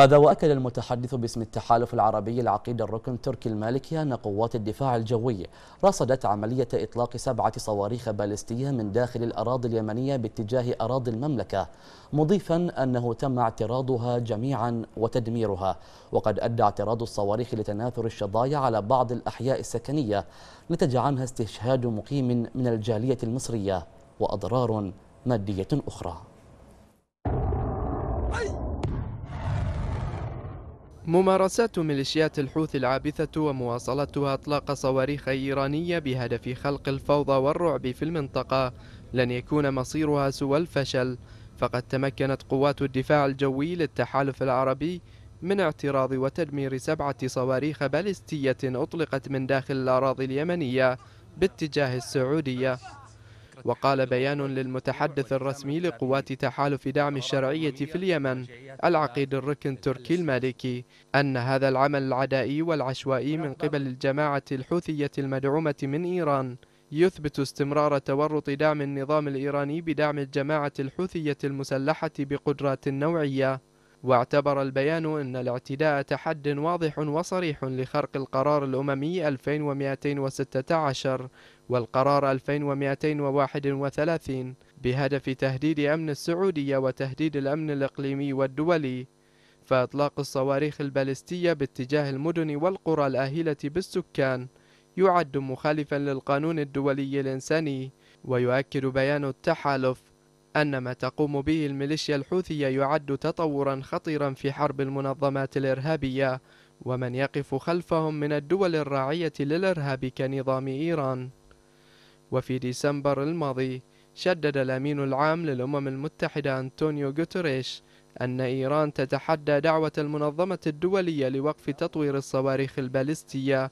هذا وأكد المتحدث باسم التحالف العربي العقيد الركن تركي المالكي أن قوات الدفاع الجوي رصدت عملية إطلاق سبعة صواريخ باليستية من داخل الأراضي اليمنية باتجاه أراضي المملكة مضيفا أنه تم اعتراضها جميعا وتدميرها وقد أدى اعتراض الصواريخ لتناثر الشظايا على بعض الأحياء السكنية نتج عنها استشهاد مقيم من الجالية المصرية وأضرار مادية أخرى ممارسات ميليشيات الحوثي العابثة ومواصلتها اطلاق صواريخ ايرانية بهدف خلق الفوضى والرعب في المنطقة لن يكون مصيرها سوى الفشل فقد تمكنت قوات الدفاع الجوي للتحالف العربي من اعتراض وتدمير سبعة صواريخ باليستية أطلقت من داخل الأراضي اليمنية باتجاه السعودية وقال بيان للمتحدث الرسمي لقوات تحالف دعم الشرعية في اليمن العقيد الركن التركي المالكي أن هذا العمل العدائي والعشوائي من قبل الجماعة الحوثية المدعومة من إيران يثبت استمرار تورط دعم النظام الإيراني بدعم الجماعة الحوثية المسلحة بقدرات نوعية واعتبر البيان أن الاعتداء تحد واضح وصريح لخرق القرار الأممي 2216 والقرار 2231 بهدف تهديد أمن السعودية وتهديد الأمن الإقليمي والدولي فإطلاق الصواريخ البالستية باتجاه المدن والقرى الآهلة بالسكان يعد مخالفا للقانون الدولي الإنساني ويؤكد بيان التحالف أن ما تقوم به الميليشيا الحوثية يعد تطورا خطيرا في حرب المنظمات الإرهابية ومن يقف خلفهم من الدول الراعية للإرهاب كنظام إيران وفي ديسمبر الماضي شدد الأمين العام للأمم المتحدة أنطونيو غوتريش أن إيران تتحدى دعوة المنظمة الدولية لوقف تطوير الصواريخ البالستية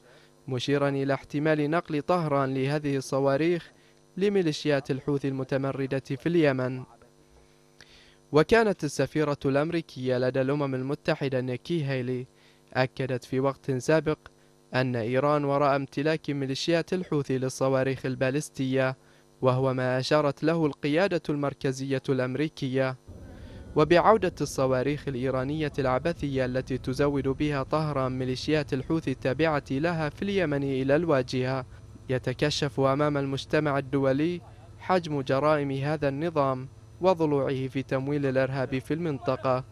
مشيرا إلى احتمال نقل طهران لهذه الصواريخ لميليشيات الحوثي المتمردة في اليمن وكانت السفيرة الأمريكية لدى الأمم المتحدة نيكي هيلي أكدت في وقت سابق أن إيران وراء امتلاك ميليشيات الحوثي للصواريخ البالستية وهو ما أشارت له القيادة المركزية الأمريكية وبعودة الصواريخ الإيرانية العبثية التي تزود بها طهران ميليشيات الحوثي التابعة لها في اليمن إلى الواجهة يتكشف أمام المجتمع الدولي حجم جرائم هذا النظام وضلوعه في تمويل الإرهاب في المنطقة